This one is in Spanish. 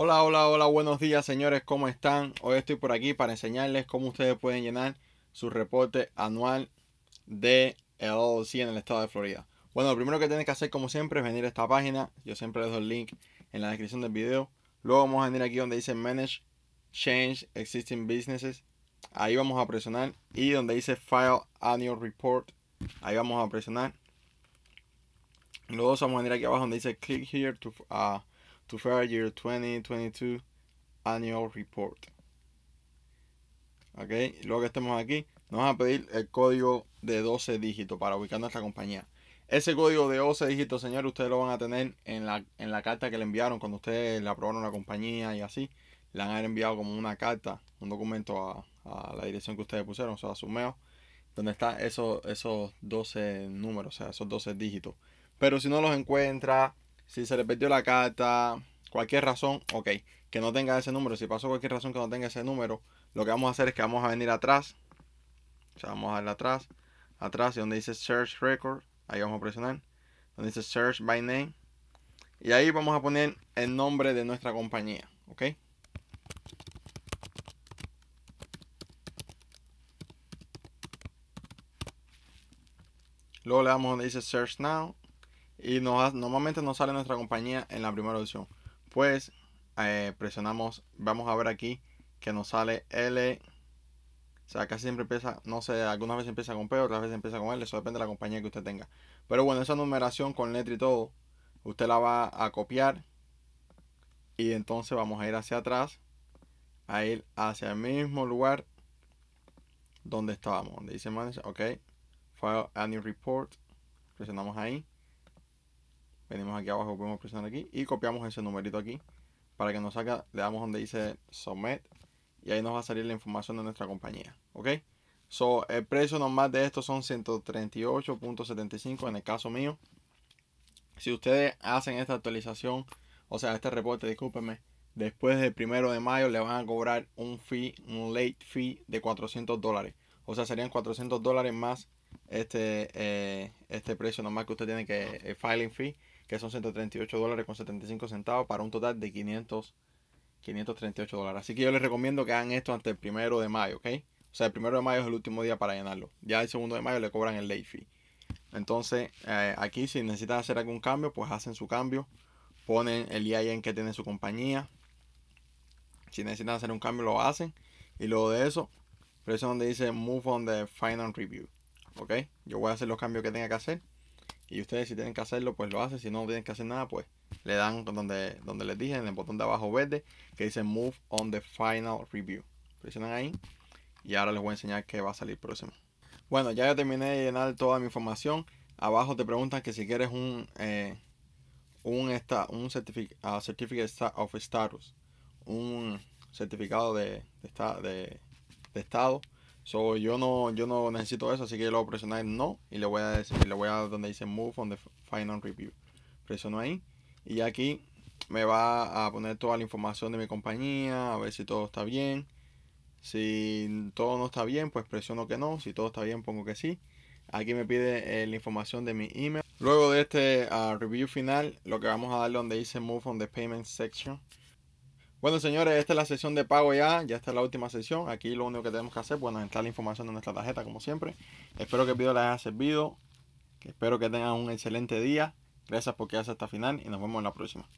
Hola, hola, hola, buenos días señores, ¿cómo están? Hoy estoy por aquí para enseñarles cómo ustedes pueden llenar su reporte anual de LLC en el estado de Florida. Bueno, lo primero que tienen que hacer como siempre es venir a esta página. Yo siempre les doy el link en la descripción del video. Luego vamos a venir aquí donde dice Manage Change Existing Businesses. Ahí vamos a presionar. Y donde dice File Annual Report. Ahí vamos a presionar. Luego vamos a venir aquí abajo donde dice Click here to... Ah, to Fair Year 2022 Annual Report. Ok, luego que estemos aquí, nos van a pedir el código de 12 dígitos para ubicar nuestra compañía. Ese código de 12 dígitos, señores, ustedes lo van a tener en la, en la carta que le enviaron cuando ustedes le aprobaron la compañía y así. Le han enviado como una carta, un documento a, la dirección que ustedes pusieron, o sea, a su mail, donde están esos 12 números, o sea, esos 12 dígitos. Pero si no los encuentra, si se le la carta, cualquier razón, ok, que no tenga ese número. Si pasó cualquier razón que no tenga ese número, lo que vamos a hacer es que vamos a venir atrás. O sea, vamos a darle atrás. Atrás, y donde dice Search Record, ahí vamos a presionar. Donde dice Search by Name. Y ahí vamos a poner el nombre de nuestra compañía, ¿ok? Luego le damos donde dice Search Now y nos, normalmente nos sale nuestra compañía en la primera opción. Pues eh, presionamos, vamos a ver aquí que nos sale L. O sea, casi siempre empieza, no sé, algunas veces empieza con P, otras veces empieza con L, eso depende de la compañía que usted tenga. Pero bueno, esa numeración con letra y todo, usted la va a copiar. Y entonces vamos a ir hacia atrás, a ir hacia el mismo lugar donde estábamos, donde dice ok. File New Report, presionamos ahí venimos aquí abajo, podemos presionar aquí y copiamos ese numerito aquí para que nos salga, le damos donde dice Submit y ahí nos va a salir la información de nuestra compañía, ¿ok? So, el precio normal de esto son 138.75 en el caso mío. Si ustedes hacen esta actualización, o sea, este reporte, discúlpenme, después del primero de mayo le van a cobrar un fee, un late fee de 400 dólares. O sea, serían 400 dólares más este, eh, este precio normal que usted tiene que, eh, filing fee que son 138 dólares con 75 centavos para un total de 500, 538 dólares. Así que yo les recomiendo que hagan esto antes del primero de mayo, ¿ok? O sea, el primero de mayo es el último día para llenarlo. Ya el segundo de mayo le cobran el late fee. Entonces, eh, aquí si necesitan hacer algún cambio, pues hacen su cambio. Ponen el IIN que tiene su compañía. Si necesitan hacer un cambio, lo hacen. Y luego de eso, es donde dice Move on the Final Review. ¿Ok? Yo voy a hacer los cambios que tenga que hacer. Y ustedes si tienen que hacerlo, pues lo hacen. Si no tienen que hacer nada, pues le dan donde, donde les dije, en el botón de abajo verde, que dice Move on the Final Review. Presionan ahí y ahora les voy a enseñar qué va a salir próximo. Bueno, ya yo terminé de llenar toda mi información. Abajo te preguntan que si quieres un, eh, un, esta, un ah, Certificate of Status, un certificado de, de, de, de estado So, yo no, yo no necesito eso, así que yo lo voy a presionar en no y le voy a decir, le voy a donde dice move on the final review. Presiono ahí y aquí me va a poner toda la información de mi compañía, a ver si todo está bien. Si todo no está bien, pues presiono que no. Si todo está bien, pongo que sí. Aquí me pide eh, la información de mi email. Luego de este ah, review final, lo que vamos a darle donde dice Move on the Payment Section bueno, señores, esta es la sesión de pago ya. Ya está la última sesión. Aquí lo único que tenemos que hacer, bueno, pues, es entrar la información de nuestra tarjeta, como siempre. Espero que el video les haya servido. Espero que tengan un excelente día. Gracias por quedarse hasta final y nos vemos en la próxima.